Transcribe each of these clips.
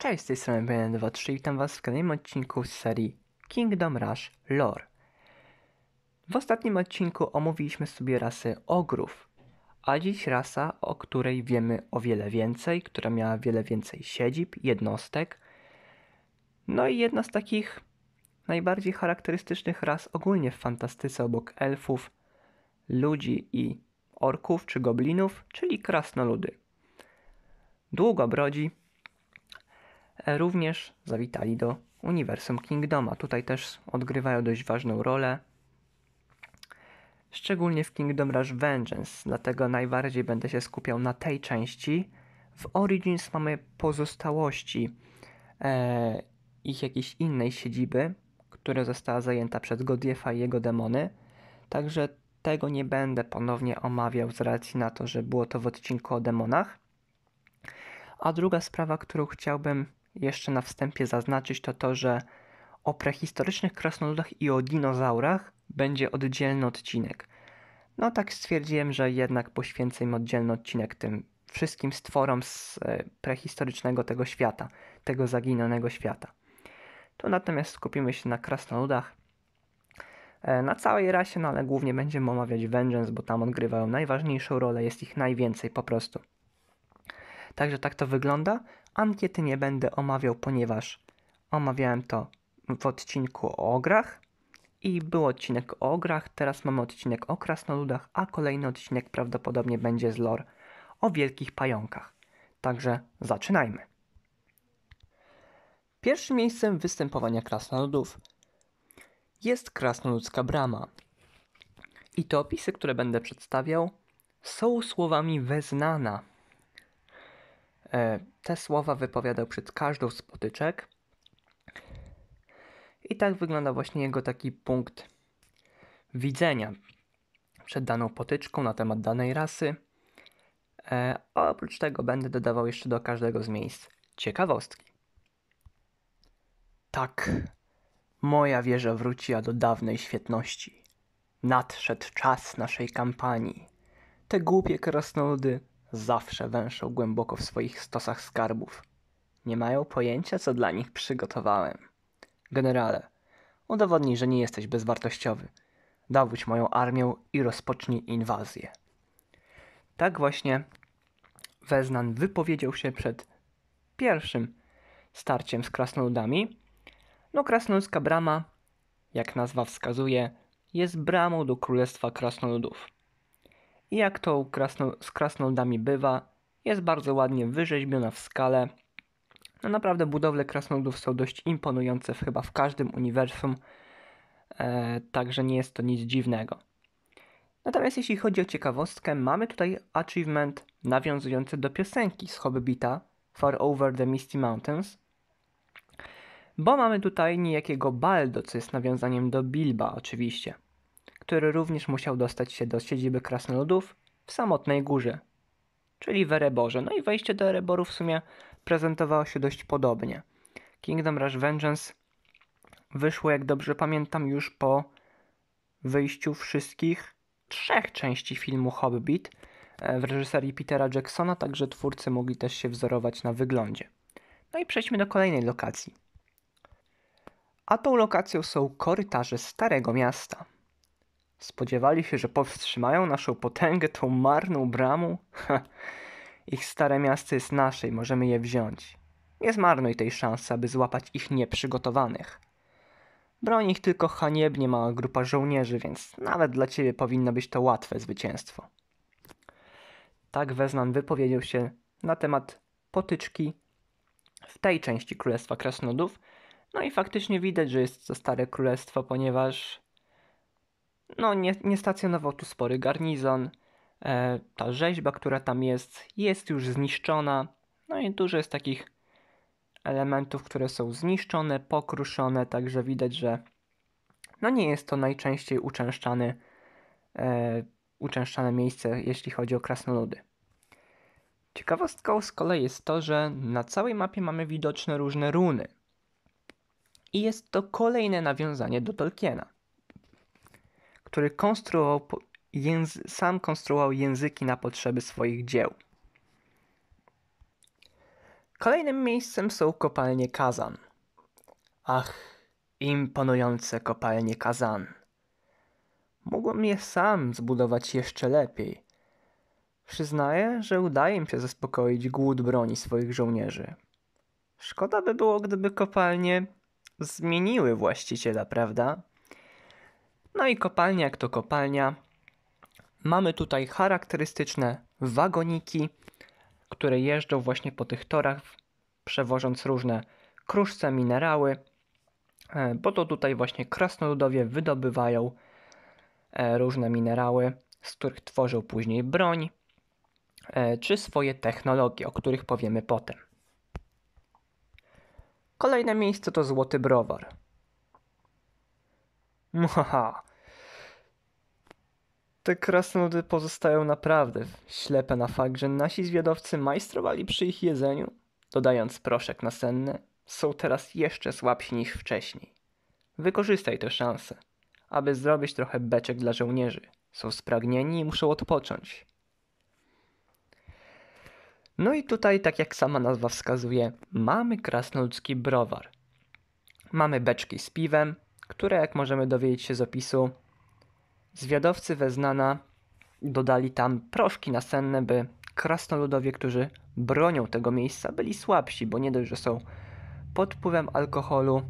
Cześć, z tej strony BN23 i witam Was w kolejnym odcinku z serii Kingdom Rush Lore. W ostatnim odcinku omówiliśmy sobie rasy ogrów, a dziś rasa, o której wiemy o wiele więcej, która miała wiele więcej siedzib, jednostek. No i jedna z takich najbardziej charakterystycznych ras ogólnie w fantastyce obok elfów, ludzi i orków czy goblinów, czyli krasnoludy. Długo brodzi, również zawitali do uniwersum Kingdoma. Tutaj też odgrywają dość ważną rolę. Szczególnie w Kingdom Rush Vengeance, dlatego najbardziej będę się skupiał na tej części. W Origins mamy pozostałości e, ich jakiejś innej siedziby, która została zajęta przez Godiefa i jego demony. Także tego nie będę ponownie omawiał z racji na to, że było to w odcinku o demonach. A druga sprawa, którą chciałbym jeszcze na wstępie zaznaczyć, to to, że o prehistorycznych krasnoludach i o dinozaurach będzie oddzielny odcinek. No tak stwierdziłem, że jednak poświęcę im oddzielny odcinek tym wszystkim stworom z e, prehistorycznego tego świata, tego zaginionego świata. Tu natomiast skupimy się na krasnoludach, e, na całej rasie, no ale głównie będziemy omawiać Vengeance, bo tam odgrywają najważniejszą rolę, jest ich najwięcej po prostu. Także tak to wygląda. Ankiety nie będę omawiał, ponieważ omawiałem to w odcinku o ograch i był odcinek o ograch, teraz mamy odcinek o krasnoludach, a kolejny odcinek prawdopodobnie będzie z lore o wielkich pająkach. Także zaczynajmy. Pierwszym miejscem występowania krasnoludów jest krasnoludzka brama. I te opisy, które będę przedstawiał, są słowami weznana, E, te słowa wypowiadał przed każdą z potyczek. I tak wygląda właśnie jego taki punkt widzenia przed daną potyczką na temat danej rasy. A e, oprócz tego będę dodawał jeszcze do każdego z miejsc ciekawostki. Tak, moja wieża wróciła do dawnej świetności. Nadszedł czas naszej kampanii. Te głupie krasnoludy zawsze węszą głęboko w swoich stosach skarbów. Nie mają pojęcia, co dla nich przygotowałem. Generale, udowodnij, że nie jesteś bezwartościowy. Dowódź moją armią i rozpocznij inwazję. Tak właśnie Weznan wypowiedział się przed pierwszym starciem z krasnoludami. No, krasnoludzka brama, jak nazwa wskazuje, jest bramą do Królestwa Krasnoludów i jak to krasno, z krasnoludami bywa, jest bardzo ładnie wyrzeźbiona w skale. No naprawdę budowle krasnoludów są dość imponujące w, chyba w każdym uniwersum, e, także nie jest to nic dziwnego. Natomiast jeśli chodzi o ciekawostkę, mamy tutaj achievement nawiązujący do piosenki z Hobbita Far Over the Misty Mountains, bo mamy tutaj niejakiego Baldo, co jest nawiązaniem do Bilba oczywiście który również musiał dostać się do siedziby krasnoludów w samotnej górze, czyli w Ereborze. No i wejście do Ereboru w sumie prezentowało się dość podobnie. Kingdom Rush Vengeance wyszło, jak dobrze pamiętam, już po wyjściu wszystkich trzech części filmu Hobbit e, w reżyserii Petera Jacksona, także twórcy mogli też się wzorować na wyglądzie. No i przejdźmy do kolejnej lokacji. A tą lokacją są korytarze Starego Miasta. Spodziewali się, że powstrzymają naszą potęgę tą marną bramą? Ha. Ich stare miasto jest nasze i możemy je wziąć. Nie zmarnuj tej szansy, aby złapać ich nieprzygotowanych. Broń ich tylko haniebnie mała grupa żołnierzy, więc nawet dla ciebie powinno być to łatwe zwycięstwo. Tak Weznan wypowiedział się na temat potyczki w tej części Królestwa Krasnodów. No i faktycznie widać, że jest to stare królestwo, ponieważ no nie, nie stacjonował tu spory garnizon. E, ta rzeźba, która tam jest, jest już zniszczona. No i dużo jest takich elementów, które są zniszczone, pokruszone, także widać, że no nie jest to najczęściej uczęszczany, e, uczęszczane miejsce, jeśli chodzi o krasnoludy. Ciekawostką z kolei jest to, że na całej mapie mamy widoczne różne runy. I jest to kolejne nawiązanie do Tolkiena który konstruował, sam konstruował języki na potrzeby swoich dzieł. Kolejnym miejscem są kopalnie Kazan. Ach, imponujące kopalnie Kazan. Mogłem je sam zbudować jeszcze lepiej. Przyznaję, że udaje mi się zaspokoić głód broni swoich żołnierzy. Szkoda by było, gdyby kopalnie zmieniły właściciela, prawda? No i kopalnia jak to kopalnia. Mamy tutaj charakterystyczne wagoniki, które jeżdżą właśnie po tych torach, przewożąc różne kruszce, minerały, e, bo to tutaj właśnie krasnoludowie wydobywają e, różne minerały, z których tworzą później broń, e, czy swoje technologie, o których powiemy potem. Kolejne miejsce to Złoty Browar. Mhaha. No, te krasnoludy pozostają naprawdę ślepe na fakt, że nasi zwiadowcy majstrowali przy ich jedzeniu, dodając proszek nasenny, są teraz jeszcze słabsi niż wcześniej. Wykorzystaj tę szansę, aby zrobić trochę beczek dla żołnierzy. Są spragnieni i muszą odpocząć. No i tutaj, tak jak sama nazwa wskazuje, mamy krasnoludzki browar. Mamy beczki z piwem, które, jak możemy dowiedzieć się z opisu, zwiadowcy Weznana dodali tam proszki nasenne, by krasnoludowie, którzy bronią tego miejsca, byli słabsi, bo nie dość, że są pod wpływem alkoholu,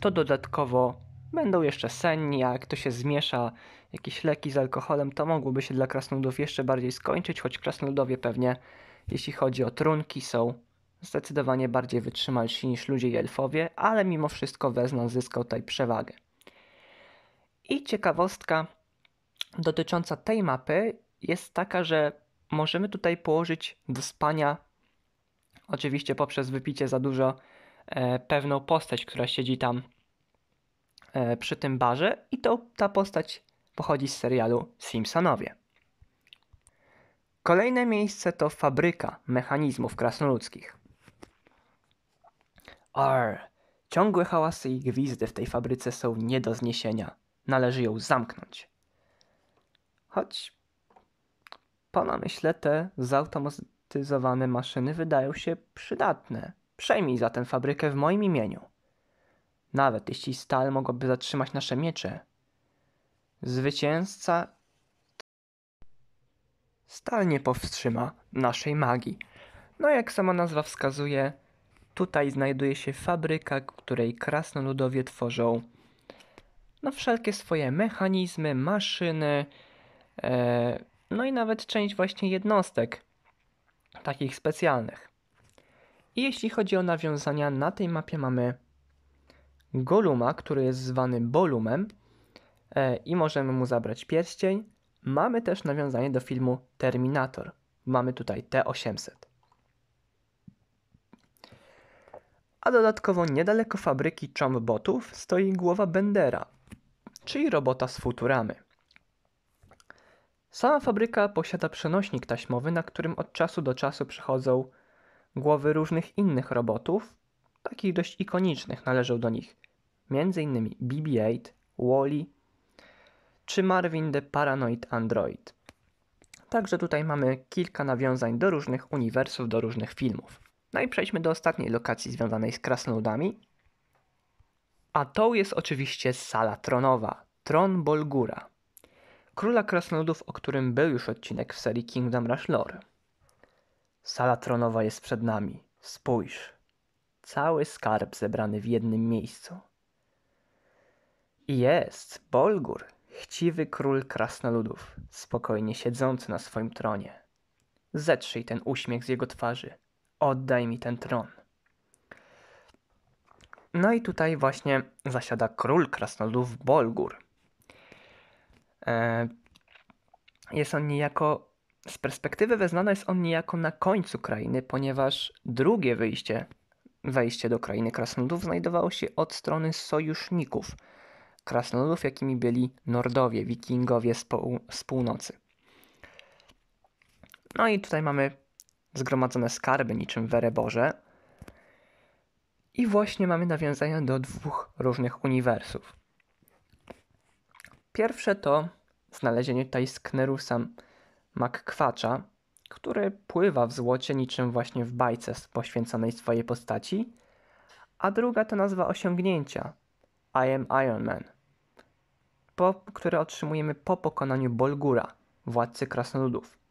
to dodatkowo będą jeszcze senni, a jak to się zmiesza jakieś leki z alkoholem, to mogłoby się dla krasnoludów jeszcze bardziej skończyć, choć krasnoludowie pewnie, jeśli chodzi o trunki, są zdecydowanie bardziej wytrzymalsi niż ludzie i elfowie, ale mimo wszystko wezna zyskał tutaj przewagę. I ciekawostka dotycząca tej mapy jest taka, że możemy tutaj położyć do spania, oczywiście poprzez wypicie za dużo, e, pewną postać, która siedzi tam e, przy tym barze, i to ta postać pochodzi z serialu Simpsonowie. Kolejne miejsce to fabryka mechanizmów krasnoludzkich. R. Ciągłe hałasy i gwizdy w tej fabryce są nie do zniesienia. Należy ją zamknąć. Choć po namyśle te zautomatyzowane maszyny wydają się przydatne. Przejmij zatem fabrykę w moim imieniu. Nawet jeśli stal mogłaby zatrzymać nasze miecze. Zwycięzca stal nie powstrzyma naszej magii. No jak sama nazwa wskazuje, Tutaj znajduje się fabryka, której krasnoludowie tworzą no, wszelkie swoje mechanizmy, maszyny, e, no i nawet część właśnie jednostek, takich specjalnych. I jeśli chodzi o nawiązania, na tej mapie mamy Goluma, który jest zwany Bolumem e, i możemy mu zabrać pierścień. Mamy też nawiązanie do filmu Terminator. Mamy tutaj T800. a dodatkowo niedaleko fabryki Chombotów stoi głowa Bendera, czyli robota z Futuramy. Sama fabryka posiada przenośnik taśmowy, na którym od czasu do czasu przychodzą głowy różnych innych robotów, takich dość ikonicznych należą do nich, m.in. BB-8, Wally czy Marvin the Paranoid Android. Także tutaj mamy kilka nawiązań do różnych uniwersów, do różnych filmów. No i przejdźmy do ostatniej lokacji związanej z krasnoludami. A to jest oczywiście sala tronowa, Tron Bolgura, króla krasnoludów, o którym był już odcinek w serii Kingdom Rush Lore. Sala tronowa jest przed nami. Spójrz. Cały skarb zebrany w jednym miejscu. I jest Bolgur, chciwy król krasnoludów, spokojnie siedzący na swoim tronie. Zetrzyj ten uśmiech z jego twarzy oddaj mi ten tron. No i tutaj właśnie zasiada król krasnoludów Bolgur. E, jest on niejako, z perspektywy weznana jest on niejako na końcu krainy, ponieważ drugie wyjście, wejście do krainy krasnoludów znajdowało się od strony sojuszników krasnoludów, jakimi byli Nordowie, wikingowie z, pół, z północy. No i tutaj mamy zgromadzone skarby niczym w I właśnie mamy nawiązania do dwóch różnych uniwersów. Pierwsze to znalezienie sknerusa McQuacza, który pływa w złocie niczym właśnie w bajce poświęconej swojej postaci, a druga to nazwa osiągnięcia I am Iron Man, po, które otrzymujemy po pokonaniu Bolgura, władcy krasnoludów.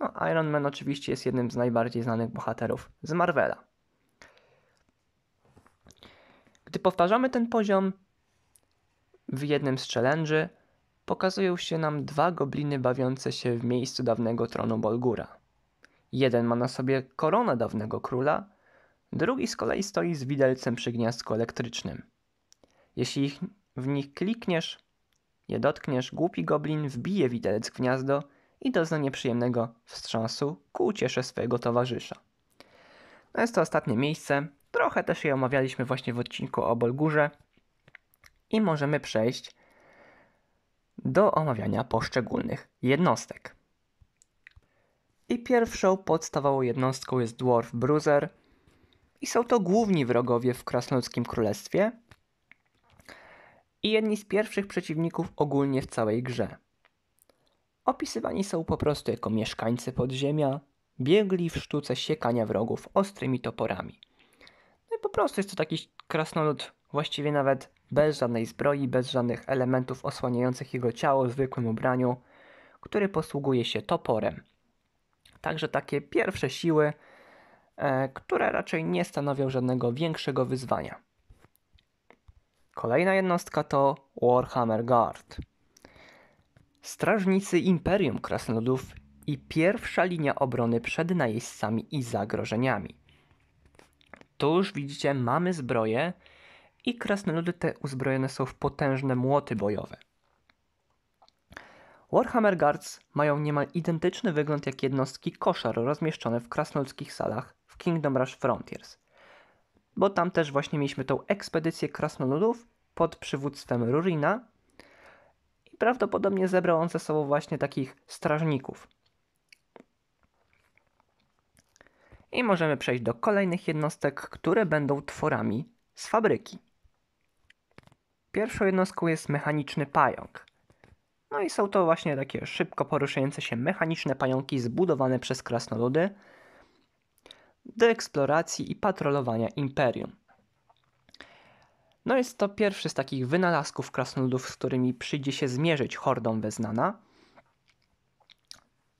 No, Iron Man oczywiście jest jednym z najbardziej znanych bohaterów z Marvela. Gdy powtarzamy ten poziom w jednym z challenge'y, pokazują się nam dwa gobliny bawiące się w miejscu dawnego tronu Bolgura. Jeden ma na sobie koronę dawnego króla, drugi z kolei stoi z widelcem przy gniazdku elektrycznym. Jeśli ich, w nich klikniesz, je dotkniesz, głupi goblin wbije widelec w gniazdo i dozna nieprzyjemnego wstrząsu ku uciesze swojego towarzysza. No jest to ostatnie miejsce, trochę też je omawialiśmy właśnie w odcinku o Bolgurze i możemy przejść do omawiania poszczególnych jednostek. I pierwszą podstawową jednostką jest Dwarf Bruiser i są to główni wrogowie w Krasnoludzkim Królestwie i jedni z pierwszych przeciwników ogólnie w całej grze. Opisywani są po prostu jako mieszkańcy podziemia, biegli w sztuce siekania wrogów ostrymi toporami. No i po prostu jest to taki krasnolud właściwie nawet bez żadnej zbroi, bez żadnych elementów osłaniających jego ciało, zwykłym ubraniu, który posługuje się toporem. Także takie pierwsze siły, e, które raczej nie stanowią żadnego większego wyzwania. Kolejna jednostka to Warhammer Guard strażnicy Imperium Krasnodów i pierwsza linia obrony przed najeźdźcami i zagrożeniami. Tu już widzicie, mamy zbroje i krasnoludy te uzbrojone są w potężne młoty bojowe. Warhammer Guards mają niemal identyczny wygląd jak jednostki koszar rozmieszczone w krasnoludzkich salach w Kingdom Rush Frontiers. Bo tam też właśnie mieliśmy tą ekspedycję krasnoludów pod przywództwem Rurina, prawdopodobnie zebrał on ze sobą właśnie takich strażników. I możemy przejść do kolejnych jednostek, które będą tworami z fabryki. Pierwszą jednostką jest mechaniczny pająk. No i są to właśnie takie szybko poruszające się mechaniczne pająki zbudowane przez krasnoludy do eksploracji i patrolowania imperium. No jest to pierwszy z takich wynalazków krasnoludów, z którymi przyjdzie się zmierzyć hordą Weznana.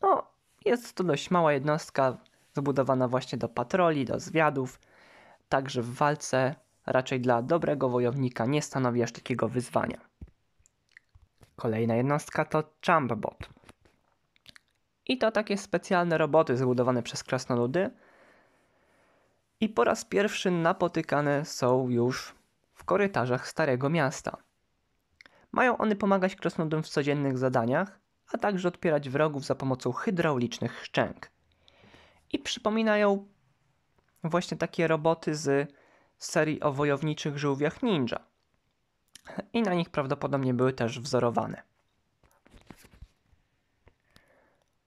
No, jest to dość mała jednostka zbudowana właśnie do patroli, do zwiadów, także w walce raczej dla dobrego wojownika nie stanowi aż takiego wyzwania. Kolejna jednostka to Chumbot. I to takie specjalne roboty zbudowane przez krasnoludy. I po raz pierwszy napotykane są już w korytarzach Starego Miasta. Mają one pomagać krasnodom w codziennych zadaniach, a także odpierać wrogów za pomocą hydraulicznych szczęk. I przypominają właśnie takie roboty z serii o wojowniczych żółwiach ninja. I na nich prawdopodobnie były też wzorowane.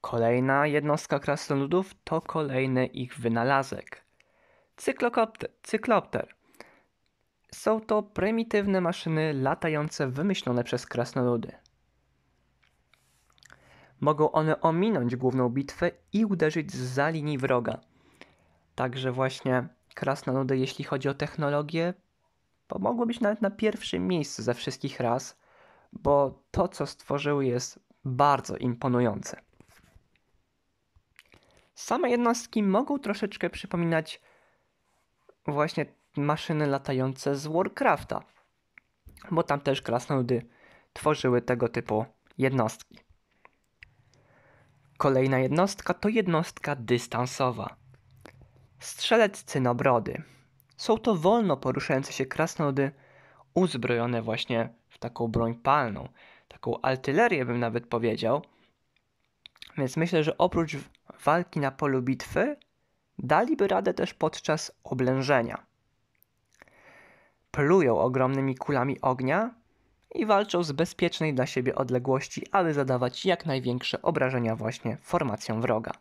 Kolejna jednostka krasnoludów to kolejny ich wynalazek. Cyklokopter, cyklopter są to prymitywne maszyny latające wymyślone przez krasnoludy. Mogą one ominąć główną bitwę i uderzyć za linii wroga. Także właśnie krasnoludy, jeśli chodzi o technologię, pomogły być nawet na pierwszym miejscu ze wszystkich raz, bo to, co stworzyły, jest bardzo imponujące. Same jednostki mogą troszeczkę przypominać właśnie maszyny latające z Warcrafta, bo tam też krasnoludy tworzyły tego typu jednostki. Kolejna jednostka to jednostka dystansowa. Strzelec cynobrody. Są to wolno poruszające się krasnoludy uzbrojone właśnie w taką broń palną, taką artylerię bym nawet powiedział. Więc myślę, że oprócz walki na polu bitwy daliby radę też podczas oblężenia plują ogromnymi kulami ognia i walczą z bezpiecznej dla siebie odległości, aby zadawać jak największe obrażenia właśnie formacją wroga.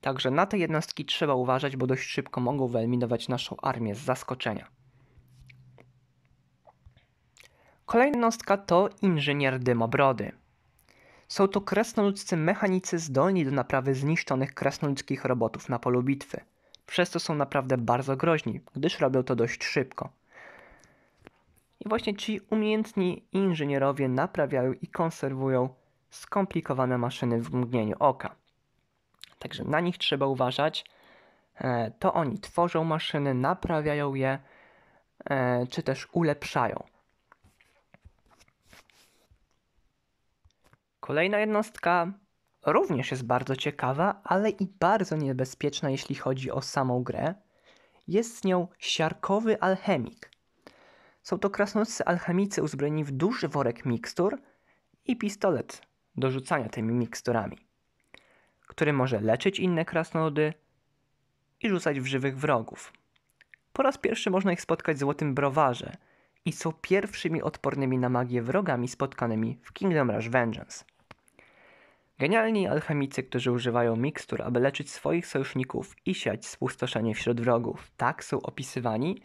Także na te jednostki trzeba uważać, bo dość szybko mogą wyeliminować naszą armię z zaskoczenia. Kolejna jednostka to inżynier dymobrody. Są to kresnoludzcy mechanicy zdolni do naprawy zniszczonych kresnoludzkich robotów na polu bitwy. Przez to są naprawdę bardzo groźni, gdyż robią to dość szybko. I właśnie ci umiejętni inżynierowie naprawiają i konserwują skomplikowane maszyny w mgnieniu oka. Także na nich trzeba uważać. E, to oni tworzą maszyny, naprawiają je, e, czy też ulepszają. Kolejna jednostka również jest bardzo ciekawa, ale i bardzo niebezpieczna, jeśli chodzi o samą grę. Jest z nią siarkowy alchemik. Są to krasnoludcy alchemicy uzbrojeni w duży worek mikstur i pistolet do rzucania tymi miksturami, który może leczyć inne krasnoludy i rzucać w żywych wrogów. Po raz pierwszy można ich spotkać w Złotym Browarze i są pierwszymi odpornymi na magię wrogami spotkanymi w Kingdom Rush Vengeance. Genialni alchemicy, którzy używają mikstur, aby leczyć swoich sojuszników i siać spustoszenie wśród wrogów, tak są opisywani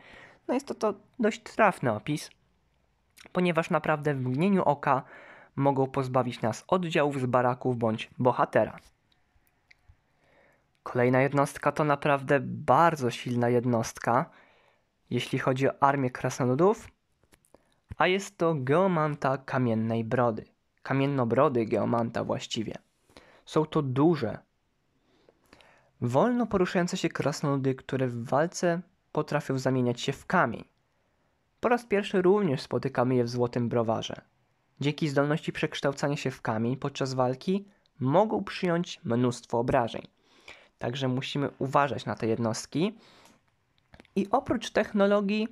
no jest to, to dość trafny opis, ponieważ naprawdę w mgnieniu oka mogą pozbawić nas oddziałów z baraków bądź bohatera. Kolejna jednostka to naprawdę bardzo silna jednostka, jeśli chodzi o armię krasnoludów, a jest to geomanta kamiennej brody. Kamiennobrody geomanta właściwie. Są to duże, wolno poruszające się krasnoludy, które w walce potrafią zamieniać się w kamień. Po raz pierwszy również spotykamy je w złotym browarze. Dzięki zdolności przekształcania się w kamień podczas walki mogą przyjąć mnóstwo obrażeń. Także musimy uważać na te jednostki. I oprócz technologii,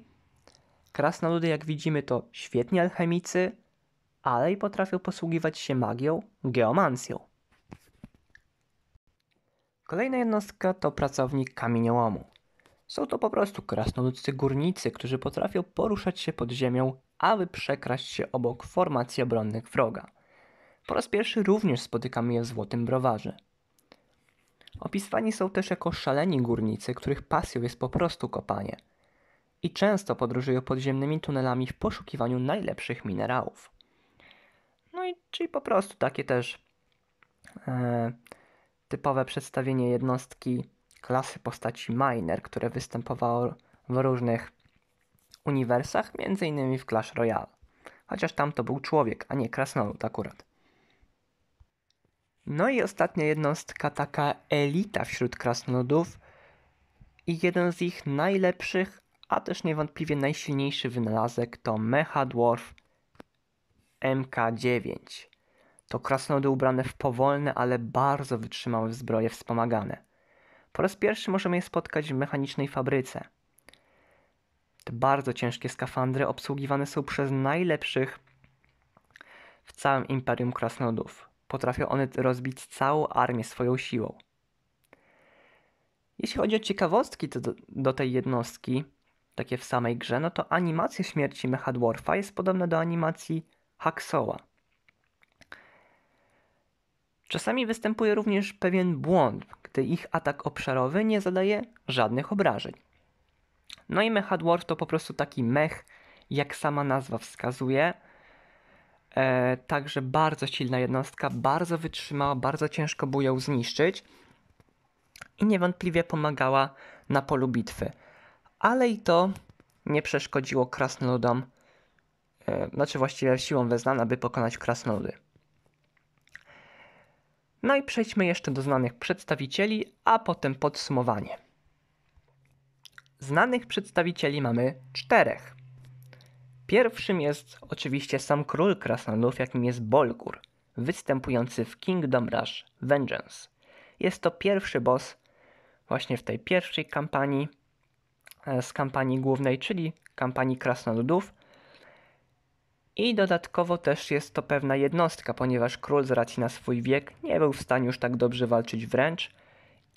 krasnoludy, jak widzimy, to świetni alchemicy, ale i potrafią posługiwać się magią, geomancją. Kolejna jednostka to pracownik kamieniołomu. Są to po prostu krasnoludzcy górnicy, którzy potrafią poruszać się pod ziemią, aby przekraść się obok formacji obronnych wroga. Po raz pierwszy również spotykamy je w Złotym Browarze. Opisywani są też jako szaleni górnicy, których pasją jest po prostu kopanie. I często podróżują podziemnymi tunelami w poszukiwaniu najlepszych minerałów. No i czyli po prostu takie też e, typowe przedstawienie jednostki klasy postaci Miner, które występowały w różnych uniwersach, m.in. w Clash Royale. Chociaż tam to był człowiek, a nie krasnolud akurat. No i ostatnia jednostka, taka elita wśród krasnoludów i jeden z ich najlepszych, a też niewątpliwie najsilniejszy wynalazek to Mecha Dwarf MK9. To krasnoludy ubrane w powolne, ale bardzo wytrzymałe zbroje wspomagane. Po raz pierwszy możemy je spotkać w mechanicznej fabryce. Te bardzo ciężkie skafandry obsługiwane są przez najlepszych w całym Imperium Krasnodów. Potrafią one rozbić całą armię swoją siłą. Jeśli chodzi o ciekawostki do, do tej jednostki, takie w samej grze, no to animacja śmierci Mechadwarfa jest podobna do animacji Hacksawa. Czasami występuje również pewien błąd, gdy ich atak obszarowy nie zadaje żadnych obrażeń. No i Dwarf to po prostu taki mech, jak sama nazwa wskazuje. E, także bardzo silna jednostka, bardzo wytrzymała, bardzo ciężko było ją zniszczyć i niewątpliwie pomagała na polu bitwy. Ale i to nie przeszkodziło krasnoludom, e, znaczy właściwie siłą weznan, aby pokonać krasnoludy. No i przejdźmy jeszcze do znanych przedstawicieli, a potem podsumowanie. Znanych przedstawicieli mamy czterech. Pierwszym jest oczywiście sam król krasnoludów, jakim jest Bolgur, występujący w Kingdom Rush Vengeance. Jest to pierwszy boss właśnie w tej pierwszej kampanii, e, z kampanii głównej, czyli kampanii krasnoludów, i dodatkowo też jest to pewna jednostka, ponieważ król z racji na swój wiek nie był w stanie już tak dobrze walczyć wręcz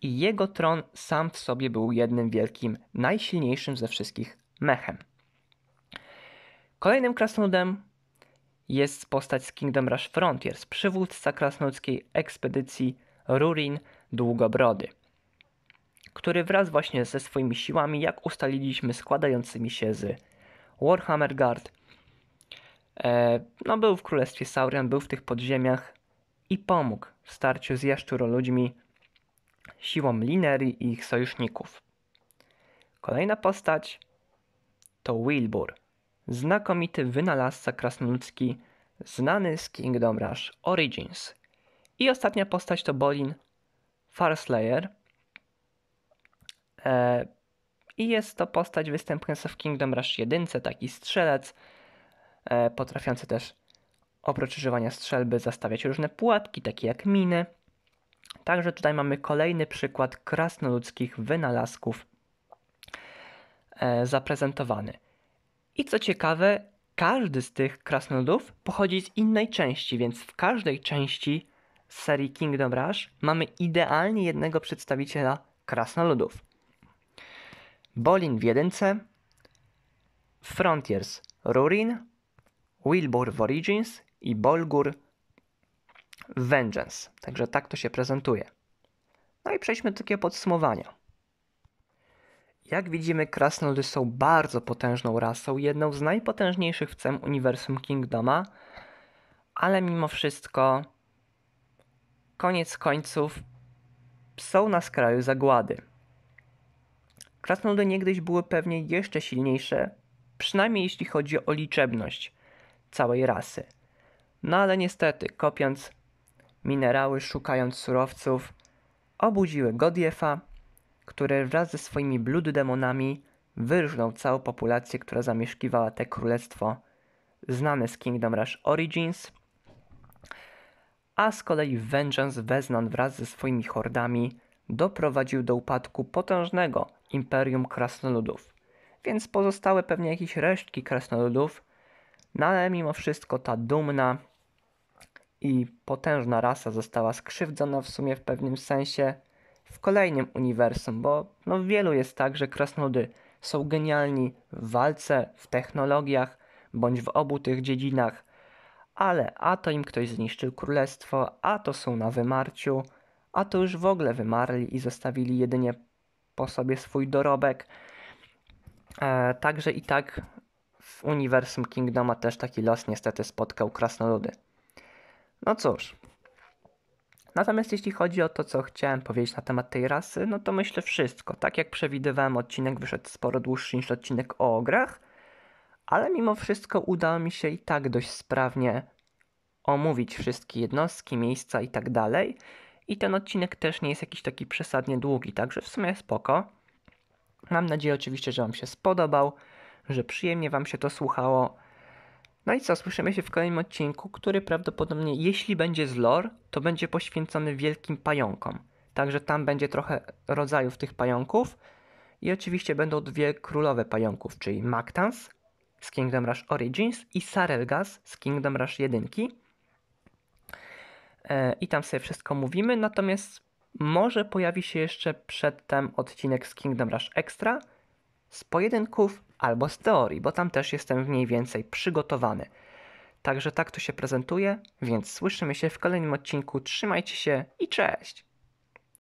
i jego tron sam w sobie był jednym wielkim, najsilniejszym ze wszystkich mechem. Kolejnym krasnodem jest postać z Kingdom Rush Frontiers, przywódca krasnoludzkiej ekspedycji Rurin Długobrody, który wraz właśnie ze swoimi siłami, jak ustaliliśmy, składającymi się z Warhammer Guard, E, no był w królestwie Saurian, był w tych podziemiach i pomógł w starciu z jaszczuroludźmi siłą Linerii i ich sojuszników. Kolejna postać to Wilbur, znakomity wynalazca krasnoludzki, znany z Kingdom Rush Origins. I ostatnia postać to Bolin Farslayer. E, I jest to postać występująca w Kingdom Rush 1, taki strzelec, E, potrafiący też oprócz używania strzelby zastawiać różne pułapki, takie jak miny. Także tutaj mamy kolejny przykład krasnoludzkich wynalazków e, zaprezentowany. I co ciekawe, każdy z tych krasnoludów pochodzi z innej części, więc w każdej części serii Kingdom Rush mamy idealnie jednego przedstawiciela krasnoludów. Bolin w jedynce, Frontiers Rurin, Wilbur w Origins i Bolgur w Vengeance. Także tak to się prezentuje. No i przejdźmy do takiego podsumowania. Jak widzimy, krasnoludy są bardzo potężną rasą, jedną z najpotężniejszych w całym uniwersum Kingdoma, ale mimo wszystko, koniec końców, są na skraju zagłady. Krasnoludy niegdyś były pewnie jeszcze silniejsze, przynajmniej jeśli chodzi o liczebność całej rasy. No ale niestety, kopiąc minerały, szukając surowców, obudziły Godiefa, który wraz ze swoimi bluddemonami wyrżnął całą populację, która zamieszkiwała te królestwo znane z Kingdom Rush Origins, a z kolei Vengeance Weznan wraz ze swoimi hordami doprowadził do upadku potężnego Imperium Krasnoludów, więc pozostały pewnie jakieś resztki krasnoludów, no ale mimo wszystko ta dumna i potężna rasa została skrzywdzona w sumie w pewnym sensie w kolejnym uniwersum, bo no wielu jest tak, że krasnoludy są genialni w walce, w technologiach bądź w obu tych dziedzinach, ale a to im ktoś zniszczył królestwo, a to są na wymarciu, a to już w ogóle wymarli i zostawili jedynie po sobie swój dorobek. E, także i tak w uniwersum Kingdoma też taki los niestety spotkał krasnoludy. No cóż. Natomiast jeśli chodzi o to, co chciałem powiedzieć na temat tej rasy, no to myślę wszystko. Tak jak przewidywałem, odcinek wyszedł sporo dłuższy niż odcinek o ograch, ale mimo wszystko udało mi się i tak dość sprawnie omówić wszystkie jednostki, miejsca i tak dalej. I ten odcinek też nie jest jakiś taki przesadnie długi, także w sumie spoko. Mam nadzieję oczywiście, że Wam się spodobał że przyjemnie Wam się to słuchało. No i co, słyszymy się w kolejnym odcinku, który prawdopodobnie, jeśli będzie z lore, to będzie poświęcony wielkim pająkom. Także tam będzie trochę rodzajów tych pająków. I oczywiście będą dwie królowe pająków, czyli Mactans z Kingdom Rush Origins i Sarelgas z Kingdom Rush 1. E, I tam sobie wszystko mówimy, natomiast może pojawi się jeszcze przedtem odcinek z Kingdom Rush Extra z pojedynków albo z teorii, bo tam też jestem mniej więcej przygotowany. Także tak to się prezentuje, więc słyszymy się w kolejnym odcinku. Trzymajcie się i cześć!